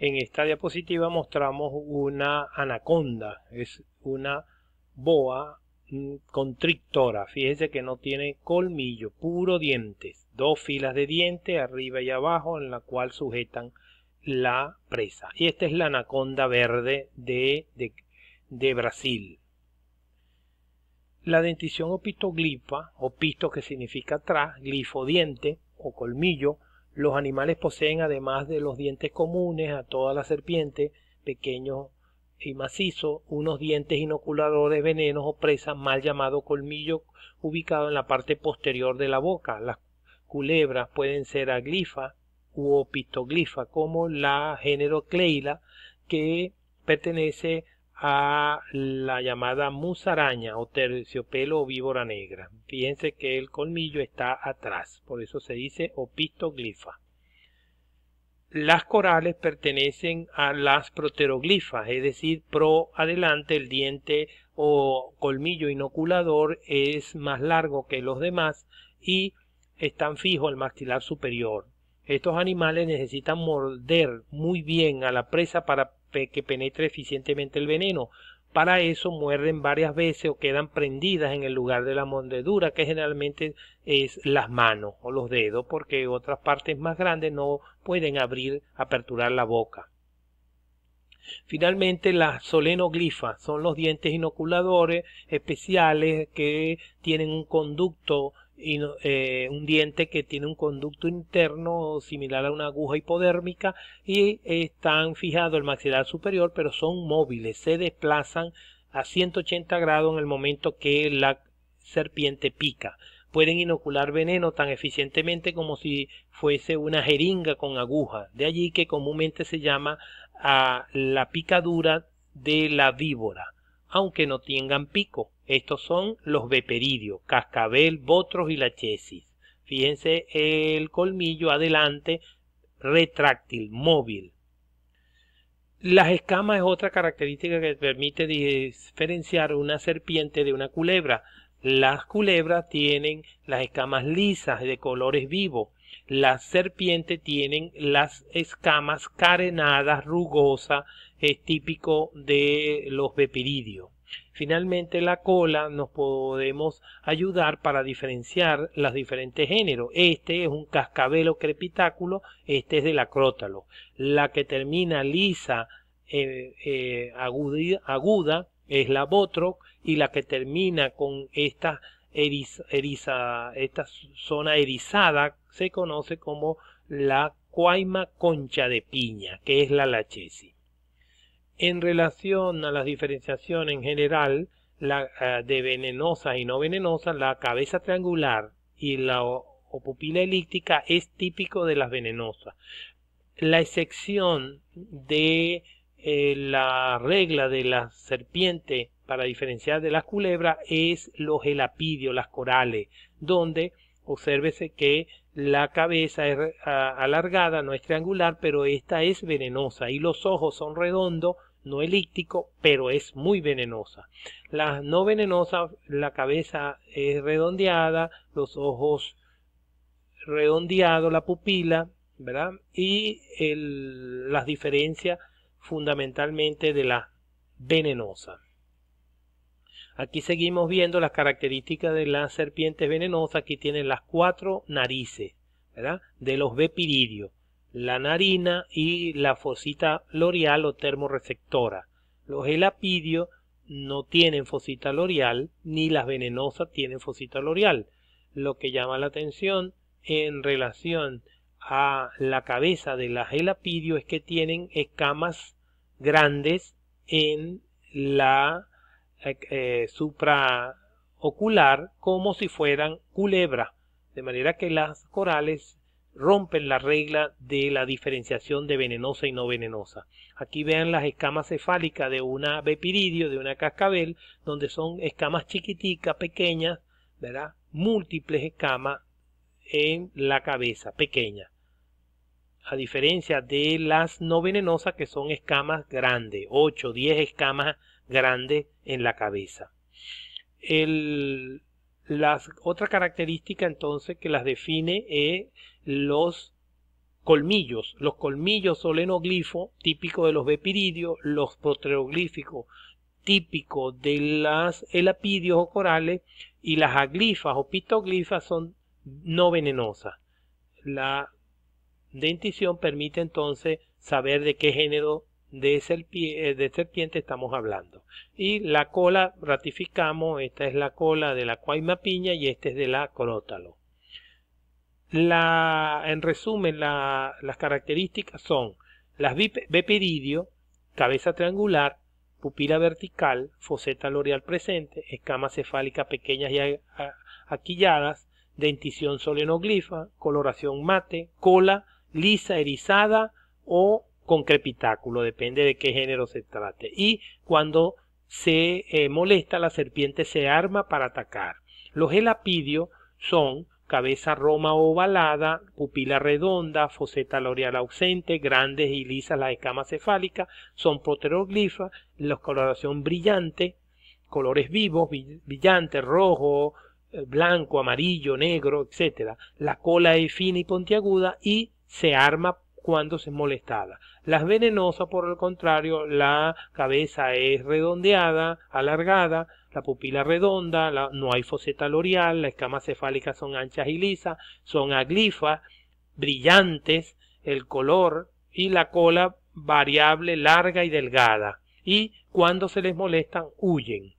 En esta diapositiva mostramos una anaconda, es una boa mm, constrictora. Fíjense que no tiene colmillo, puro dientes. Dos filas de dientes arriba y abajo en la cual sujetan la presa. Y esta es la anaconda verde de, de, Brasil. La dentición opistoglipa, opisto que significa atrás, glifo diente o colmillo, los animales poseen, además de los dientes comunes a toda la serpiente, pequeños y macizos, unos dientes inoculadores venenos o presa, mal llamado colmillo, ubicado en la parte posterior de la boca. Las culebras pueden ser aglifa u opistoglifa, como la género Cleila, que pertenece a la llamada musaraña o terciopelo o víbora negra. Fíjense que el colmillo está atrás, por eso se dice opistoglifa. Las corales pertenecen a las proteroglifas, es decir, pro adelante el diente o colmillo inoculador es más largo que los demás y están fijos al maxilar superior. Estos animales necesitan morder muy bien a la presa para que penetre eficientemente el veneno. Para eso muerden varias veces o quedan prendidas en el lugar de la mordedura, que generalmente es las manos o los dedos, porque otras partes más grandes no pueden abrir, aperturar la boca. Finalmente, las solenoglifas son los dientes inoculadores especiales que tienen un conducto eh, un diente que tiene un conducto interno similar a una aguja hipodérmica y están fijados el maxilar superior, pero son móviles, se desplazan a 180 grados en el momento que la serpiente pica. Pueden inocular veneno tan eficientemente como si fuese una jeringa con aguja. De allí que comúnmente se llama a ah, la picadura de la víbora aunque no tengan pico. Estos son los beperidios, cascabel, botros y la Fíjense el colmillo adelante, retráctil, móvil. Las escamas es otra característica que permite diferenciar una serpiente de una culebra. Las culebras tienen las escamas lisas de colores vivos. Las serpientes tienen las escamas carenadas, rugosas, es típico de los bepiridios. Finalmente, la cola nos podemos ayudar para diferenciar los diferentes géneros. Este es un cascabelo crepitáculo, este es del acrótalo. La que termina lisa, eh, eh, aguda, es la botro y la que termina con esta, eriza, esta zona erizada se conoce como la cuaima concha de piña, que es la lachesi en relación a la diferenciación en general la, eh, de venenosas y no venenosas, la cabeza triangular y la o pupila elíptica es típico de las venenosas. La excepción de eh, la regla de la serpiente para diferenciar de las culebras es los elapidios, las corales, donde obsérvese que la cabeza es ah, alargada, no es triangular, pero esta es venenosa y los ojos son redondos no elíptico, pero es muy venenosa. Las no venenosas, la cabeza es redondeada, los ojos redondeados, la pupila, ¿verdad? Y las diferencias fundamentalmente de la venenosa. Aquí seguimos viendo las características de las serpientes venenosas. Aquí tienen las cuatro narices, ¿verdad? De los bepiridios la narina y la fosita loreal o termorreceptora. Los elapidios no tienen fosita loreal ni las venenosas tienen fosita loreal. Lo que llama la atención en relación a la cabeza de las elapidios es que tienen escamas grandes en la eh, eh, supraocular como si fueran culebra, de manera que las corales rompen la regla de la diferenciación de venenosa y no venenosa. Aquí vean las escamas cefálicas de una bepiridio, de una cascabel, donde son escamas chiquiticas, pequeñas, ¿verdad? Múltiples escamas en la cabeza, pequeñas. A diferencia de las no venenosas, que son escamas grandes, 8, 10 escamas grandes en la cabeza. El, otra característica entonces que las define es los colmillos. Los colmillos o típicos típico de los bepiridios, los proteroglíficos, típico de las elapidios o corales, y las aglifas o pitoglifas son no venenosas. La dentición permite entonces saber de qué género de, serpiente, eh, de serpiente estamos hablando. Y la cola, ratificamos, esta es la cola de la cuaima piña y esta es de la colótalo. La, en resumen, la, las características son las bepiridio, cabeza triangular, pupila vertical, foseta loreal presente, escamas cefálicas pequeñas y aquilladas dentición solenoglifa, coloración mate, cola lisa erizada o con crepitáculo, depende de qué género se trate. Y cuando se eh, molesta, la serpiente se arma para atacar. Los elapidios son cabeza roma ovalada, pupila redonda, foseta loreal ausente, grandes y lisas las escamas cefálicas, son proteroglifas, la coloración brillante, colores vivos, brillante, rojo, eh, blanco, amarillo, negro, etc. La cola es fina y pontiaguda y se arma cuando se es molestada. Las venenosas, por el contrario, la cabeza es redondeada, alargada, la pupila redonda, no hay foseta l'oreal, las escamas cefálicas son anchas y lisas, son aglifas, brillantes, el color y la cola variable, larga y delgada. Y cuando se les molestan, huyen.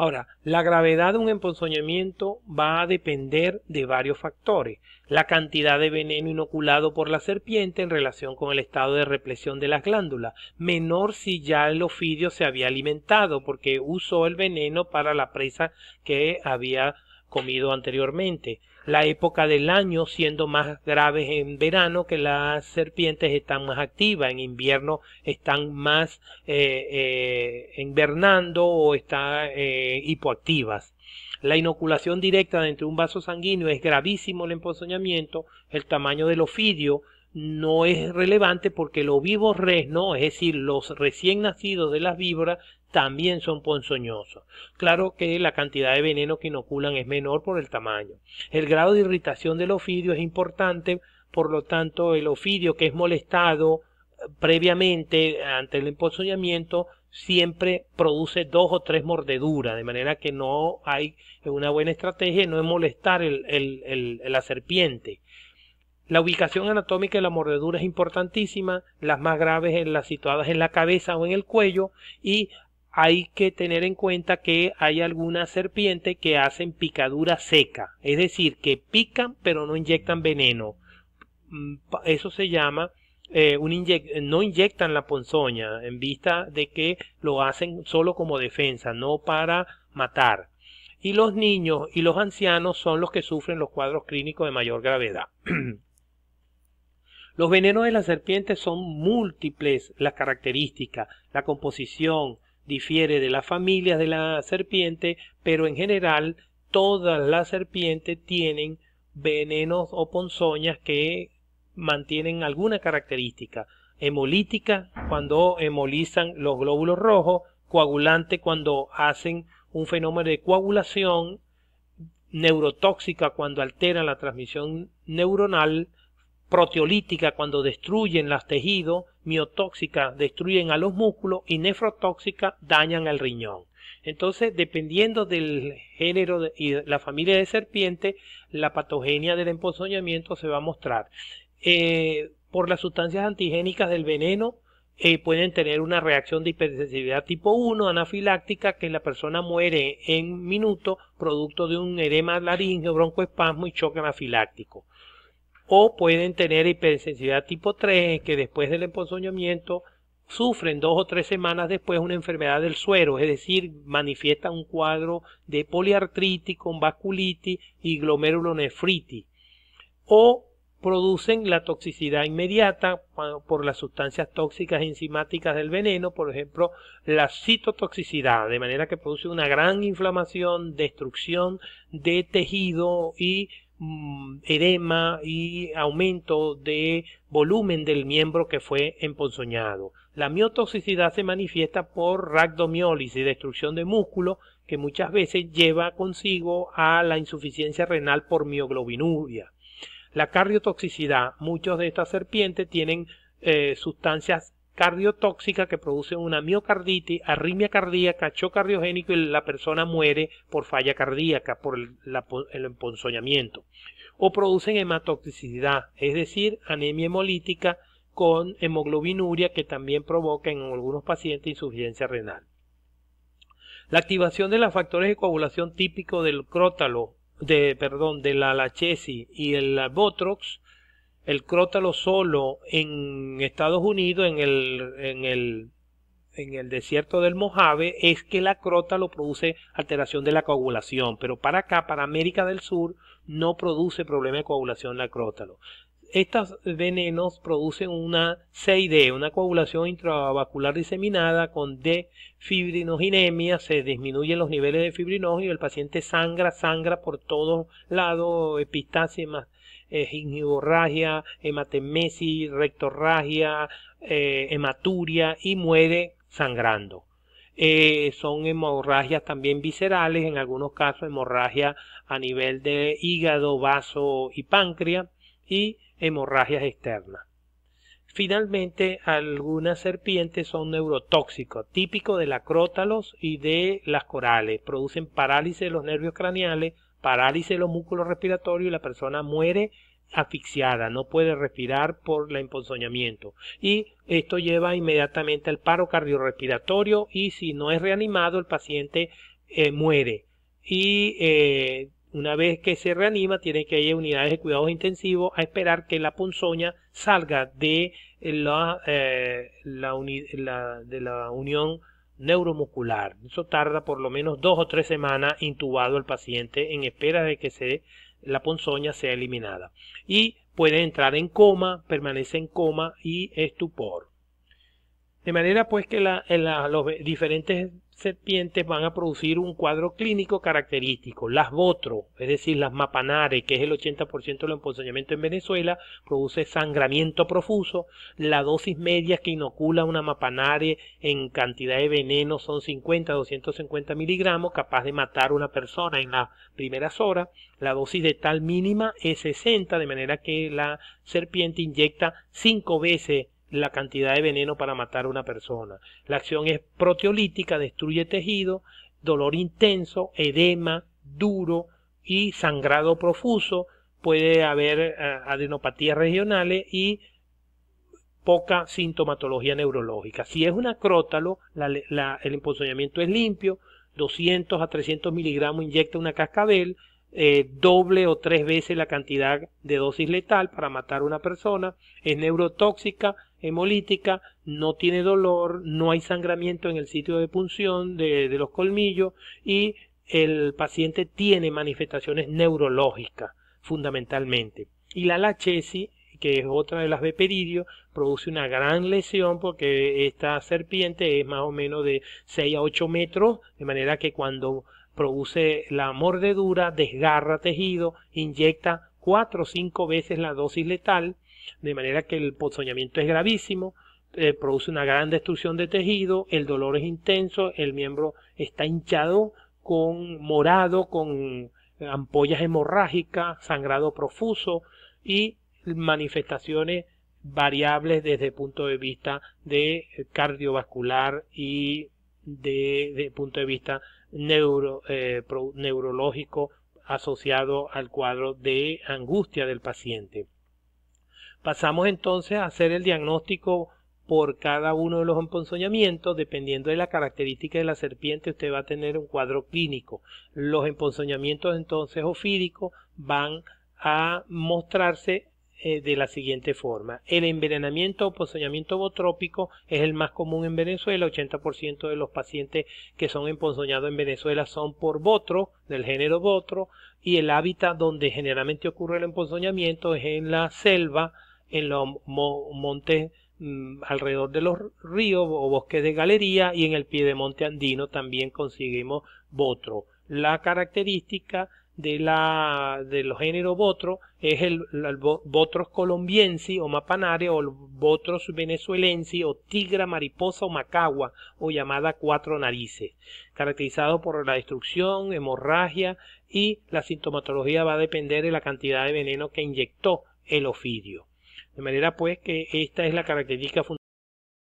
Ahora, la gravedad de un emponzoñamiento va a depender de varios factores. La cantidad de veneno inoculado por la serpiente en relación con el estado de represión de las glándulas. Menor si ya el ofidio se había alimentado porque usó el veneno para la presa que había comido anteriormente la época del año siendo más graves en verano que las serpientes están más activas, en invierno están más eh, eh, envernando o están eh, hipoactivas. La inoculación directa dentro de un vaso sanguíneo es gravísimo el emponzoñamiento, el tamaño del ofidio no es relevante porque los vivos res, es decir, los recién nacidos de las víboras también son ponzoñosos. Claro que la cantidad de veneno que inoculan es menor por el tamaño. El grado de irritación del ofidio es importante, por lo tanto el ofidio que es molestado eh, previamente ante el emponzoñamiento siempre produce dos o tres mordeduras, de manera que no hay una buena estrategia, no es molestar la serpiente. La ubicación anatómica de la mordedura es importantísima, las más graves en las situadas en la cabeza o en el cuello y hay que tener en cuenta que hay algunas serpientes que hacen picadura seca, es decir, que pican pero no inyectan veneno. Mm, eso se llama, eh, no inyectan la ponzoña en vista de que lo hacen solo como defensa, no para matar. Y los niños y los ancianos son los que sufren los cuadros clínicos de mayor gravedad. Los venenos de las serpientes son múltiples las características, la composición, difiere de las familias de la serpiente, pero en general todas las serpientes tienen venenos o ponzoñas que mantienen alguna característica. Hemolítica cuando hemolizan los glóbulos rojos, coagulante cuando hacen un fenómeno de coagulación, neurotóxica cuando alteran la transmisión neuronal, proteolítica cuando destruyen los tejidos miotóxica destruyen a los músculos y nefrotóxica dañan al riñón. Entonces, dependiendo del género y la familia de serpiente, la patogenia del emponzoñamiento se va a mostrar. Eh, por las sustancias antigénicas del veneno, eh, pueden tener una reacción de hipersensibilidad tipo 1, anafiláctica, que la persona muere en minuto producto de un edema laringeo, broncoespasmo y choque anafiláctico o pueden tener hipersensibilidad tipo 3 que después del emponzoñamiento sufren dos o tres semanas después una enfermedad del suero, es decir, manifiestan un cuadro de poliartritis con vasculitis y glomerulonefritis o producen la toxicidad inmediata por las sustancias tóxicas e enzimáticas del veneno, por ejemplo, la citotoxicidad, de manera que produce una gran inflamación, destrucción de tejido y Mm, edema y aumento de volumen del miembro que fue emponzoñado. La miotoxicidad se manifiesta por y destrucción de músculo, que muchas veces lleva consigo a la insuficiencia renal por mioglobinuria. La cardiotoxicidad, muchos de estas serpientes tienen eh, sustancias cardiotóxica que produce una miocarditis, arritmia cardíaca, choque cardiogénico y la persona muere por falla cardíaca, por el, emponzoñamiento. O producen hematotoxicidad, es decir, anemia hemolítica con hemoglobinuria que también provoca en algunos pacientes insuficiencia renal. La activación de los factores de coagulación típico del crótalo, de, perdón, de la lachesi y el botrox el crótalo solo en Estados Unidos, en el, en el, en el desierto del Mojave, es que la crótalo produce alteración de la coagulación, pero para acá, para América del Sur, no produce problema de coagulación la crótalo. Estos venenos producen una CID, una coagulación intravascular diseminada con fibrinoginemia. se disminuyen los niveles de fibrinógeno y el paciente sangra, sangra por todos lados, más. Es eh, gingivorragia, hematemesis, rectorragia, eh, hematuria y muere sangrando. Eh, son hemorragias también viscerales, en algunos casos hemorragia a nivel de hígado, vaso y páncreas y hemorragias externas. Finalmente, algunas serpientes son neurotóxicos, típicos la crótalos y de las corales. Producen parálisis de los nervios craneales, parálisis de los músculos respiratorios y la persona muere asfixiada, no puede respirar por el emponzoñamiento. Y esto lleva inmediatamente al paro cardiorrespiratorio y si no es reanimado el paciente eh, muere. Y eh, una vez que se reanima tiene que ir a unidades de cuidados intensivos a esperar que la ponzoña salga de la, eh, de la unión neuromuscular. Eso tarda por lo menos dos o tres semanas intubado el paciente en espera de que la ponzoña sea eliminada. Y puede entrar en coma, permanece en coma y estupor. De manera pues que los diferentes serpientes van a producir un cuadro clínico característico. Las botro, es decir, las mapanares, que es el 80% del emponzoñamiento en Venezuela, produce sangramiento profuso. La dosis media que inocula una mapanare en cantidad de veneno son 50 250 miligramos, capaz de matar a una persona en las primeras horas. La dosis de tal mínima es 60, de manera que la serpiente inyecta 5 veces la cantidad de veneno para matar a una persona. La acción es proteolítica, destruye tejido, dolor intenso, edema duro y sangrado profuso. Puede haber eh, adenopatías regionales y poca sintomatología neurológica. Si es un acrótalo, el emponzoñamiento es limpio, 200 a 300 miligramos inyecta una cascabel, eh, doble o tres veces la cantidad de dosis letal para matar a una persona, es neurotóxica, hemolítica, no tiene dolor, no hay sangramiento en el sitio de punción de, los colmillos y el paciente tiene manifestaciones neurológicas fundamentalmente. Y la lachesis, que es otra de las beperidios, produce una gran lesión porque esta serpiente es más o menos de 6 a 8 metros, de manera que cuando produce la mordedura, desgarra tejido, inyecta 4 o 5 veces la dosis letal de manera que el pozoñamiento es gravísimo, eh, produce una gran destrucción de tejido, el dolor es intenso, el miembro está hinchado, con morado, con ampollas hemorrágicas, sangrado profuso y manifestaciones variables desde el punto de vista de cardiovascular y de, punto de vista eh, neurológico asociado al cuadro de angustia del paciente. Pasamos entonces a hacer el diagnóstico por cada uno de los emponzoñamientos, dependiendo de la característica de la serpiente, usted va a tener un cuadro clínico. Los emponzoñamientos entonces ofídicos van a mostrarse eh, de la siguiente forma. El envenenamiento o emponzoñamiento botrópico es el más común en Venezuela. 80% de los pacientes que son emponzoñados en Venezuela son por botro, del género botro, y el hábitat donde generalmente ocurre el emponzoñamiento es en la selva, en los montes mm, alrededor de los ríos o bosques de galería y en el pie de monte andino también conseguimos botro. La característica de, la, de los botro es el, el botros colombiensi o mapanare o el botros venezuelensi o tigra mariposa o macagua o llamada cuatro narices, caracterizado por la destrucción, hemorragia y la sintomatología va a depender de la cantidad de veneno que inyectó el ofidio. De manera pues que esta es la característica fundamental